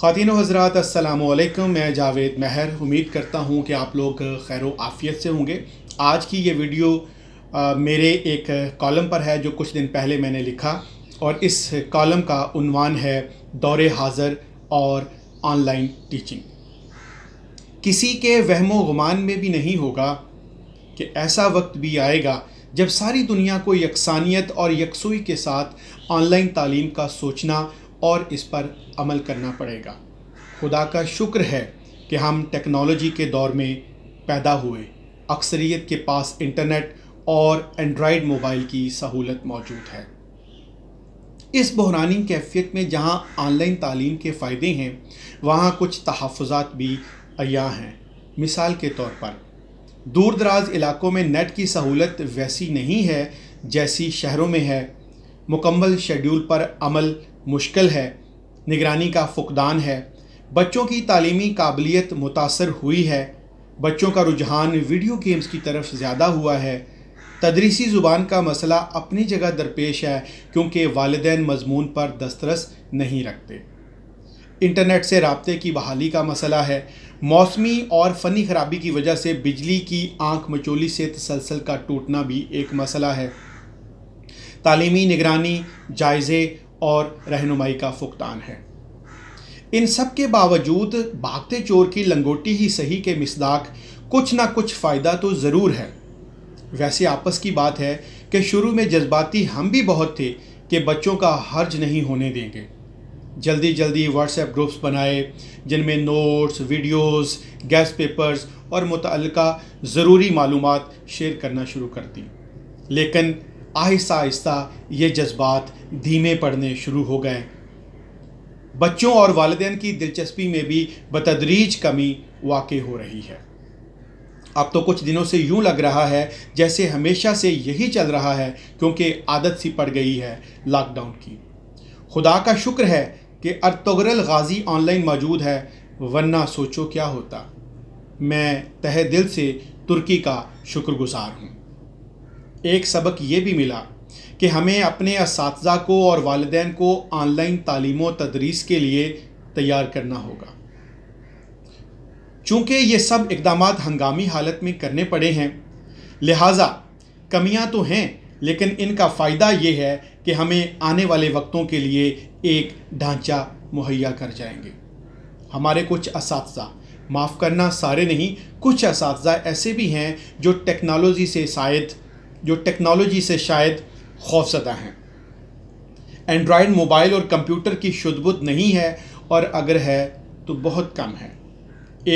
खातिन हज़रात असलकम मैं जावेद महर उम्मीद करता हूँ कि आप लोग खैर आफ़ियत से होंगे आज की ये वीडियो आ, मेरे एक कॉलम पर है जो कुछ दिन पहले मैंने लिखा और इस कॉलम का उनवान है दौर हाज़र और ऑनलाइन टीचिंग किसी के वहमो गुमान में भी नहीं होगा कि ऐसा वक्त भी आएगा जब सारी दुनिया को यकसानियत और यकसुई के साथ ऑनलाइन तालीम का सोचना और इस पर अमल करना पड़ेगा खुदा का शुक्र है कि हम टेक्नोलॉजी के दौर में पैदा हुए अक्सरियत के पास इंटरनेट और एंड्राइड मोबाइल की सहूलत मौजूद है इस बहरानी कैफियत में जहाँ ऑनलाइन तालीम के फ़ायदे हैं वहाँ कुछ तहफ़ात भी अया हैं मिसाल के तौर पर दूर दराज इलाकों में नेट की सहूलत वैसी नहीं है जैसी शहरों में है मुकम्मल शेड्यूल पर अमल मुश्किल है निगरानी का फुकदान है बच्चों की तालीमी काबिलियत मुतासर हुई है बच्चों का रुझान वीडियो गेम्स की तरफ ज़्यादा हुआ है तदरीसी ज़ुबान का मसला अपनी जगह दरपेश है क्योंकि वालदे मजमून पर दस्तरस नहीं रखते इंटरनेट से रबते की बहाली का मसला है मौसमी और फ़नी ख़राबी की वजह से बिजली की आंख मचोली से तसलसल का टूटना भी एक मसला है तालीमी निगरानी जायज़े और रहनुमाई का फुकतान है इन सब के बावजूद भागते चोर की लंगोटी ही सही के मिसदाक कुछ ना कुछ फ़ायदा तो ज़रूर है वैसे आपस की बात है कि शुरू में जज्बाती हम भी बहुत थे कि बच्चों का हर्ज नहीं होने देंगे जल्दी जल्दी व्हाट्सएप ग्रुप्स बनाए जिनमें नोट्स वीडियोस, गैस पेपर्स और मुतल ज़रूरी मालूम शेयर करना शुरू कर दी लेकिन आहिस्ता आहिस्ता ये जज्बात धीमे पड़ने शुरू हो गए बच्चों और वालदे की दिलचस्पी में भी बतदरीज कमी वाक़ हो रही है अब तो कुछ दिनों से यूं लग रहा है जैसे हमेशा से यही चल रहा है क्योंकि आदत सी पड़ गई है लॉकडाउन की खुदा का शुक्र है कि अरतगरल गाजी ऑनलाइन मौजूद है वरना सोचो क्या होता मैं तह दिल से तुर्की का शुक्रगुजार हूँ एक सबक ये भी मिला कि हमें अपने इस को और वालदे को ऑनलाइन तालीम व तदरीस के लिए तैयार करना होगा चूँकि ये सब इकदाम हंगामी हालत में करने पड़े हैं लिहाजा कमियां तो हैं लेकिन इनका फ़ायदा ये है कि हमें आने वाले वक्तों के लिए एक ढांचा मुहैया कर जाएंगे हमारे कुछ इस माफ़ करना सारे नहीं कुछ इस ऐसे भी हैं जो टेक्नोलॉजी से शायद जो टेक्नोलॉजी से शायद खौफजदा हैं एंड्रॉयड मोबाइल और कंप्यूटर की शुद्धबुद नहीं है और अगर है तो बहुत कम है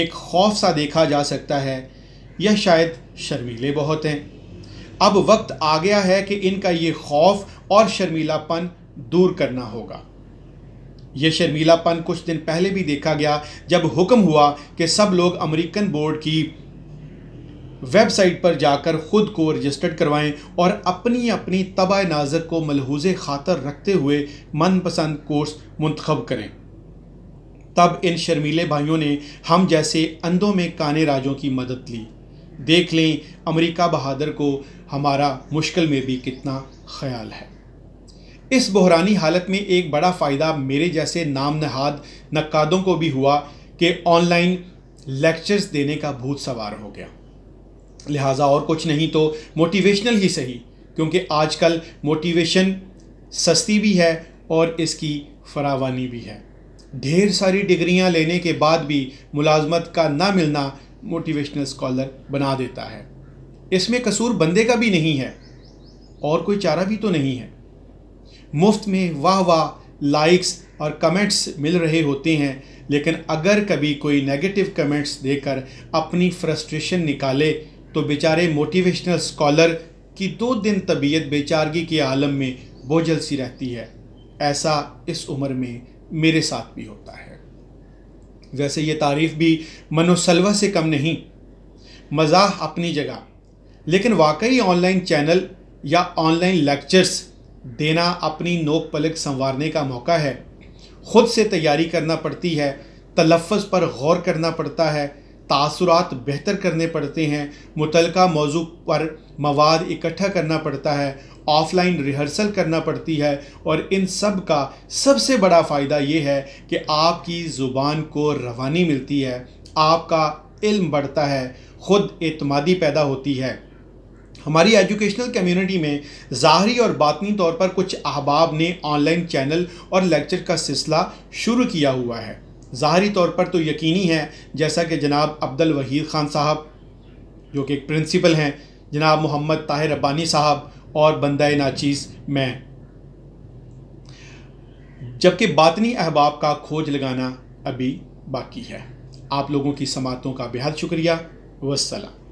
एक खौफ सा देखा जा सकता है यह शायद शर्मीले बहुत हैं अब वक्त आ गया है कि इनका ये खौफ और शर्मीलापन दूर करना होगा यह शर्मीलापन कुछ दिन पहले भी देखा गया जब हुक्म हुआ कि सब लोग अमेरिकन बोर्ड की वेबसाइट पर जाकर ख़ुद को रजिस्टर्ड करवाएं और अपनी अपनी तबाह नाजर को मलहूज खातर रखते हुए मनपसंद कोर्स मंतखब करें तब इन शर्मीले भाइयों ने हम जैसे अंधों में काने राजों की मदद ली देख लें अमेरिका बहादुर को हमारा मुश्किल में भी कितना ख्याल है इस बहरानी हालत में एक बड़ा फ़ायदा मेरे जैसे नाम नहाद नक्कादों को भी हुआ कि ऑनलाइन लेक्चर्स देने का भूत सवार हो गया लिहाजा और कुछ नहीं तो मोटिवेशनल ही सही क्योंकि आजकल मोटिवेशन सस्ती भी है और इसकी फरावानी भी है ढेर सारी डिग्रियां लेने के बाद भी मुलाजमत का ना मिलना मोटिवेशनल स्कॉलर बना देता है इसमें कसूर बंदे का भी नहीं है और कोई चारा भी तो नहीं है मुफ्त में वाह वाह लाइक्स और कमेंट्स मिल रहे होते हैं लेकिन अगर कभी कोई नेगेटिव कमेंट्स देकर अपनी फ्रस्ट्रेशन निकाले तो बेचारे मोटिवेशनल स्कॉलर की दो दिन तबीयत बेचारगी के आलम में बोझल सी रहती है ऐसा इस उम्र में मेरे साथ भी होता है वैसे ये तारीफ भी मनोसलवा से कम नहीं मजाक अपनी जगह लेकिन वाकई ऑनलाइन चैनल या ऑनलाइन लेक्चर्स देना अपनी नोक पलक संवारने का मौका है ख़ुद से तैयारी करना पड़ती है तलफ़ पर गौर करना पड़ता है तासुरात बेहतर करने पड़ते हैं मुतलका मौजू पर मवाद इकट्ठा करना पड़ता है ऑफलाइन रिहर्सल करना पड़ती है और इन सब का सबसे बड़ा फ़ायदा ये है कि आपकी ज़ुबान को रवानी मिलती है आपका इल्म बढ़ता है ख़ुद एतमादी पैदा होती है हमारी एजुकेशनल कम्युनिटी में ज़ाहरी और बातनी तौर पर कुछ अहबाब ने ऑनलाइन चैनल और लेक्चर का सिलसिला शुरू किया हुआ है ज़ाहरी तौर पर तो यकीनी है जैसा कि जनाब अब्दुल वहीद ख़ान साहब जो कि एक प्रिंसिपल हैं जनाब मोहम्मद ताहिर रब्बानी साहब और बंदा नाचीस मैं जबकि बातनी अहबाब का खोज लगाना अभी बाकी है आप लोगों की समातों का बेहद शुक्रिया वसलम